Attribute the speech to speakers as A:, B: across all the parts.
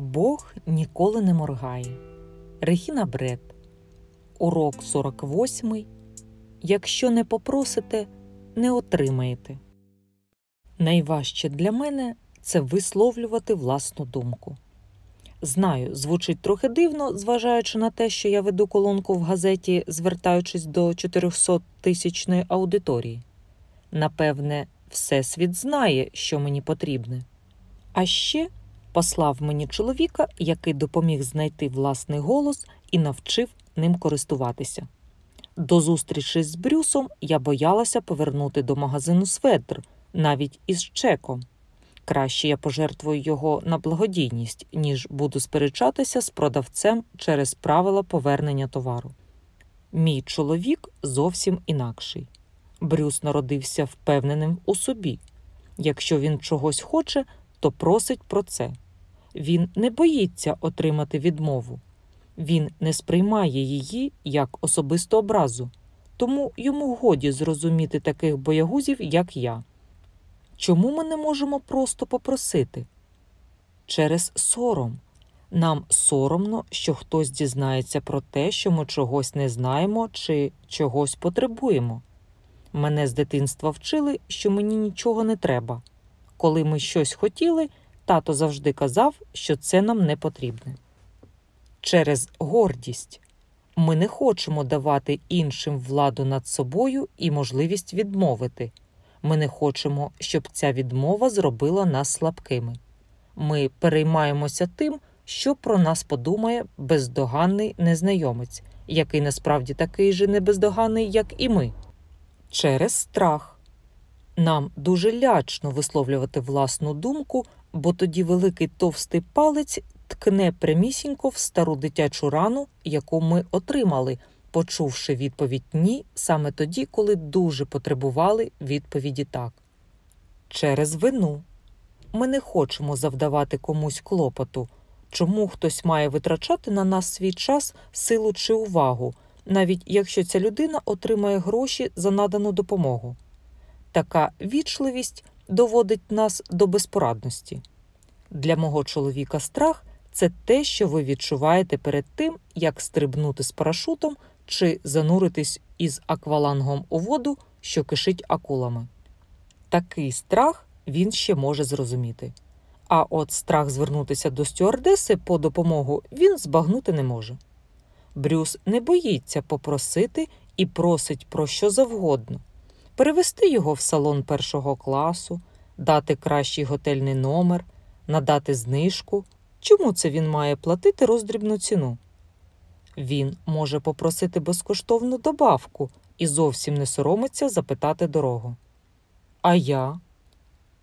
A: Бог ніколи не моргає. Рехіна Бред. Урок 48. Якщо не попросите, не отримаєте. Найважче для мене це висловлювати власну думку. Знаю, звучить трохи дивно, зважаючи на те, що я веду колонку в газеті, звертаючись до 400 тисячної аудиторії. Напевне, всесвіт знає, що мені потрібне. А ще послав мені чоловіка, який допоміг знайти власний голос і навчив ним користуватися. До зустрічі з Брюсом я боялася повернути до магазину Светр навіть із чеком. Краще я пожертвую його на благодійність, ніж буду сперечатися з продавцем через правила повернення товару. Мій чоловік зовсім інакший. Брюс народився впевненим у собі. Якщо він чогось хоче, то просить про це. Він не боїться отримати відмову, він не сприймає її як особисту образу, тому йому годі зрозуміти таких боягузів, як я. Чому ми не можемо просто попросити? Через сором. Нам соромно, що хтось дізнається про те, що ми чогось не знаємо чи чогось потребуємо. Мене з дитинства вчили, що мені нічого не треба. Коли ми щось хотіли, тато завжди казав, що це нам не потрібне. Через гордість ми не хочемо давати іншим владу над собою і можливість відмовити. Ми не хочемо, щоб ця відмова зробила нас слабкими. Ми переймаємося тим, що про нас подумає бездоганний незнайомець, який насправді такий же небездоганий, як і ми, через страх. Нам дуже лячно висловлювати власну думку, бо тоді великий товстий палець ткне прямісінько в стару дитячу рану, яку ми отримали, почувши відповідь ні саме тоді, коли дуже потребували відповіді так. Через вину ми не хочемо завдавати комусь клопоту, чому хтось має витрачати на нас свій час, силу чи увагу, навіть якщо ця людина отримає гроші за надану допомогу. Така вічливість доводить нас до безпорадності. Для мого чоловіка страх це те, що ви відчуваєте перед тим, як стрибнути з парашутом чи зануритись із аквалангом у воду, що кишить акулами. Такий страх він ще може зрозуміти. А от страх звернутися до стюардеси по допомогу він збагнути не може. Брюс не боїться попросити і просить про що завгодно перевести його в салон першого класу, дати кращий готельний номер, надати знижку. Чому це він має платити роздрібну ціну? Він може попросити безкоштовну добавку і зовсім не соромиться запитати дорогу. А я?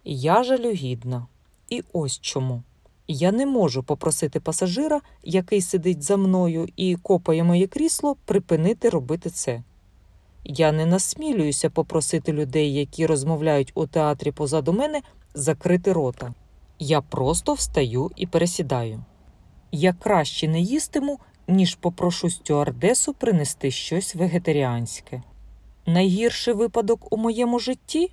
A: Я жалюгідна. І ось чому. Я не можу попросити пасажира, який сидить за мною і копає моє крісло, припинити робити це. Я не насмілююся попросити людей, які розмовляють у театрі позаду мене, закрити рота. Я просто встаю і пересідаю. Я краще не їстиму, ніж попрошу стюардесу принести щось вегетаріанське. Найгірший випадок у моєму житті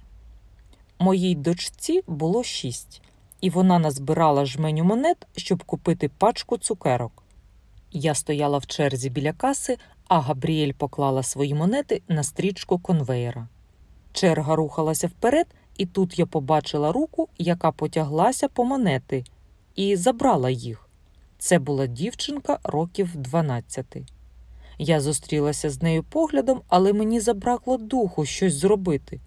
A: моїй дочці було шість, і вона назбирала жменю монет, щоб купити пачку цукерок. Я стояла в черзі біля каси, а Габріель поклала свої монети на стрічку конвеєра. Черга рухалася вперед, і тут я побачила руку, яка потяглася по монети, і забрала їх. Це була дівчинка років 12. Я зустрілася з нею поглядом, але мені забракло духу щось зробити.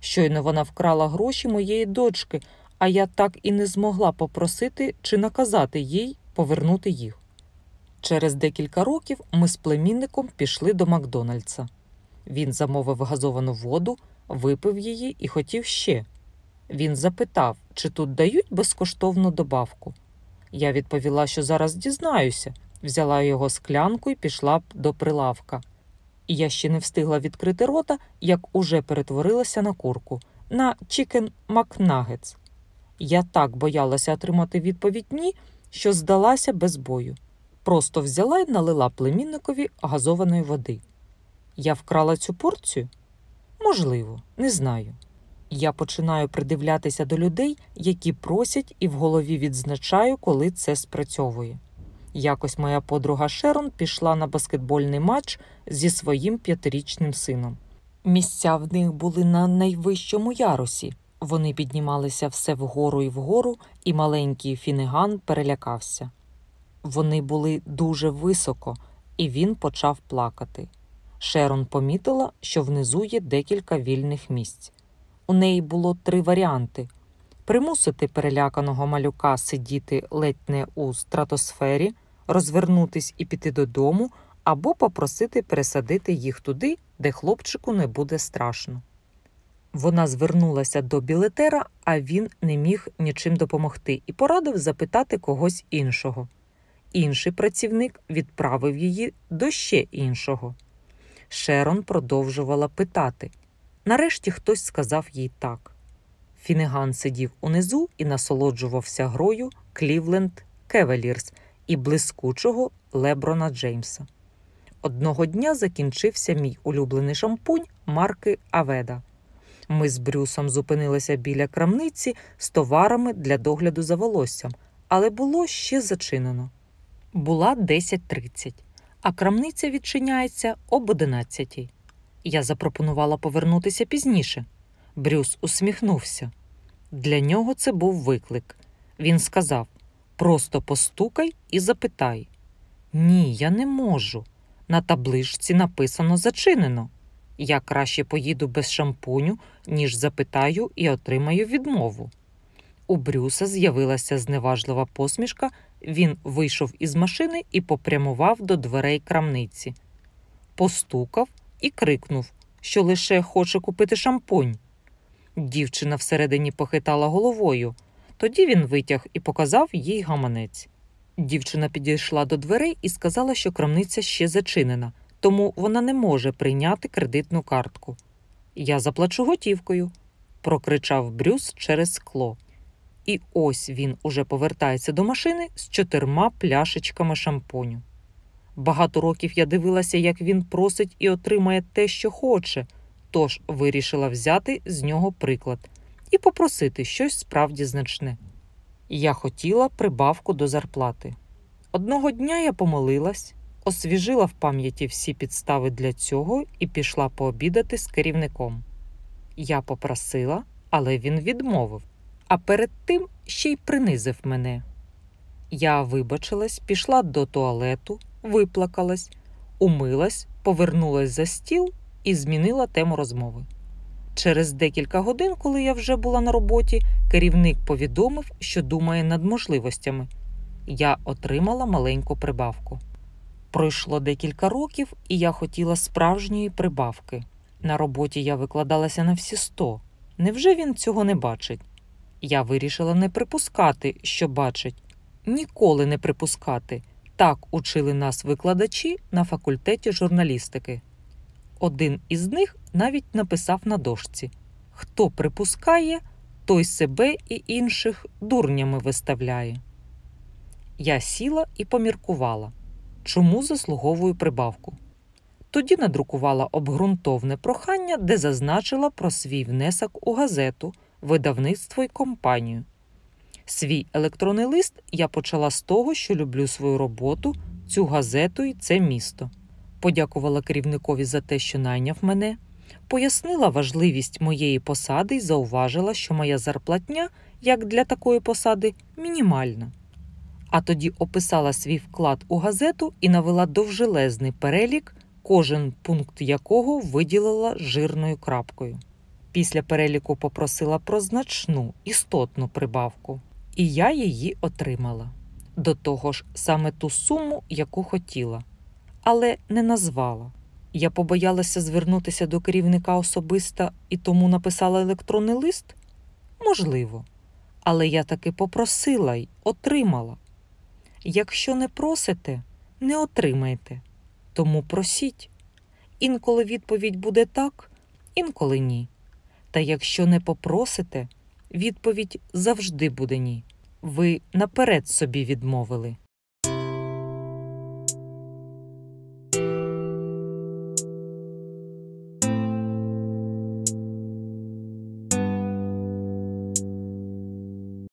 A: Щойно вона вкрала гроші моєї дочки, а я так і не змогла попросити чи наказати їй повернути їх. Через декілька років ми з племінником пішли до Макдональдса. Він замовив газовану воду, випив її і хотів ще. Він запитав, чи тут дають безкоштовну добавку. Я відповіла, що зараз дізнаюся, взяла його склянку і пішла до прилавка. я ще не встигла відкрити рота, як уже перетворилася на курку, на чікен Макнагетс. Я так боялася отримати відповідь ні, що здалася без бою просто взяла і налила племінникові газованої води. Я вкрала цю порцію? Можливо, не знаю. Я починаю придивлятися до людей, які просять, і в голові відзначаю, коли це спрацьовує. Якось моя подруга Шерон пішла на баскетбольний матч зі своїм п'ятирічним сином. Місця в них були на найвищому ярусі. Вони піднімалися все вгору і вгору, і маленький фіниган перелякався. Вони були дуже високо, і він почав плакати. Шерон помітила, що внизу є декілька вільних місць. У неї було три варіанти: примусити переляканого малюка сидіти ледь не у стратосфері, розвернутись і піти додому, або попросити пересадити їх туди, де хлопчику не буде страшно. Вона звернулася до білетера, а він не міг нічим допомогти і порадив запитати когось іншого. Інший працівник відправив її до ще іншого. Шерон продовжувала питати. Нарешті хтось сказав їй так. Фінеган сидів унизу і насолоджувався грою Клівленд Кевелірс і блискучого Леброна Джеймса. Одного дня закінчився мій улюблений шампунь марки Аведа. Ми з Брюсом зупинилися біля крамниці з товарами для догляду за волоссям, але було ще зачинено була 10.30, а крамниця відчиняється об 11. Я запропонувала повернутися пізніше. Брюс усміхнувся. Для нього це був виклик. Він сказав: Просто постукай і запитай. Ні, я не можу. На табличці написано зачинено. Я краще поїду без шампуню, ніж запитаю і отримаю відмову. У Брюса з'явилася зневажлива посмішка він вийшов із машини і попрямував до дверей крамниці, постукав і крикнув, що лише хоче купити шампунь. Дівчина всередині похитала головою. Тоді він витяг і показав їй гаманець. Дівчина підійшла до дверей і сказала, що крамниця ще зачинена, тому вона не може прийняти кредитну картку. Я заплачу готівкою, прокричав Брюс через скло. І ось він уже повертається до машини з чотирма пляшечками шампуню. Багато років я дивилася, як він просить і отримає те, що хоче, тож вирішила взяти з нього приклад і попросити щось справді значне. Я хотіла прибавку до зарплати. Одного дня я помолилась, освіжила в пам'яті всі підстави для цього і пішла пообідати з керівником. Я попросила, але він відмовив а перед тим ще й принизив мене. Я вибачилась, пішла до туалету, виплакалась, умилась, повернулась за стіл і змінила тему розмови. Через декілька годин, коли я вже була на роботі, керівник повідомив, що думає над можливостями. Я отримала маленьку прибавку. Пройшло декілька років, і я хотіла справжньої прибавки. На роботі я викладалася на всі сто. Невже він цього не бачить? Я вирішила не припускати, що бачить, ніколи не припускати. Так учили нас викладачі на факультеті журналістики. Один із них навіть написав на дошці: Хто припускає, той себе і інших дурнями виставляє. Я сіла і поміркувала, чому заслуговую прибавку. Тоді надрукувала обґрунтовне прохання, де зазначила про свій внесок у газету видавництво і компанію. Свій електронний лист я почала з того, що люблю свою роботу, цю газету і це місто. Подякувала керівникові за те, що найняв мене, пояснила важливість моєї посади і зауважила, що моя зарплатня, як для такої посади, мінімальна. А тоді описала свій вклад у газету і навела довжелезний перелік, кожен пункт якого виділила жирною крапкою. Після переліку попросила про значну істотну прибавку, і я її отримала. До того ж, саме ту суму, яку хотіла, але не назвала. Я побоялася звернутися до керівника особисто і тому написала електронний лист? Можливо, але я таки попросила й отримала. Якщо не просите, не отримайте, тому просіть. Інколи відповідь буде так, інколи ні. Та якщо не попросите, відповідь завжди буде ні. Ви наперед собі відмовили.